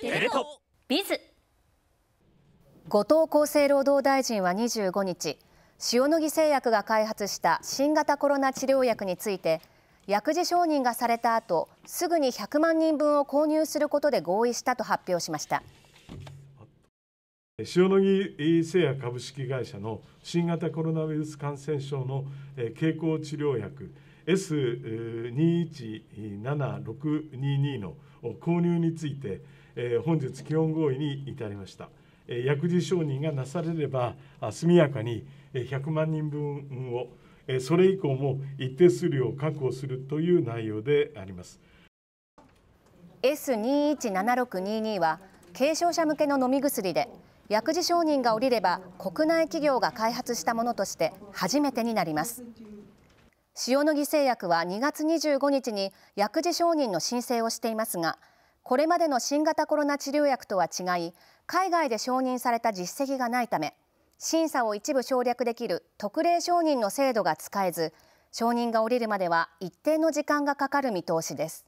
テレトビズ後藤厚生労働大臣は25日塩野義製薬が開発した新型コロナ治療薬について薬事承認がされた後すぐに100万人分を購入することで合意したと発表しました塩野義製薬株式会社の新型コロナウイルス感染症の経口治療薬 S217622 の購入について、え本日基本合意に至りました。薬事承認がなされれば速やかに100万人分をそれ以降も一定数量を確保するという内容であります S217622 は軽症者向けの飲み薬で薬事承認が下りれば国内企業が開発したものとして初めてになります塩野義製薬は2月25日に薬事承認の申請をしていますがこれまでの新型コロナ治療薬とは違い海外で承認された実績がないため審査を一部省略できる特例承認の制度が使えず承認が下りるまでは一定の時間がかかる見通しです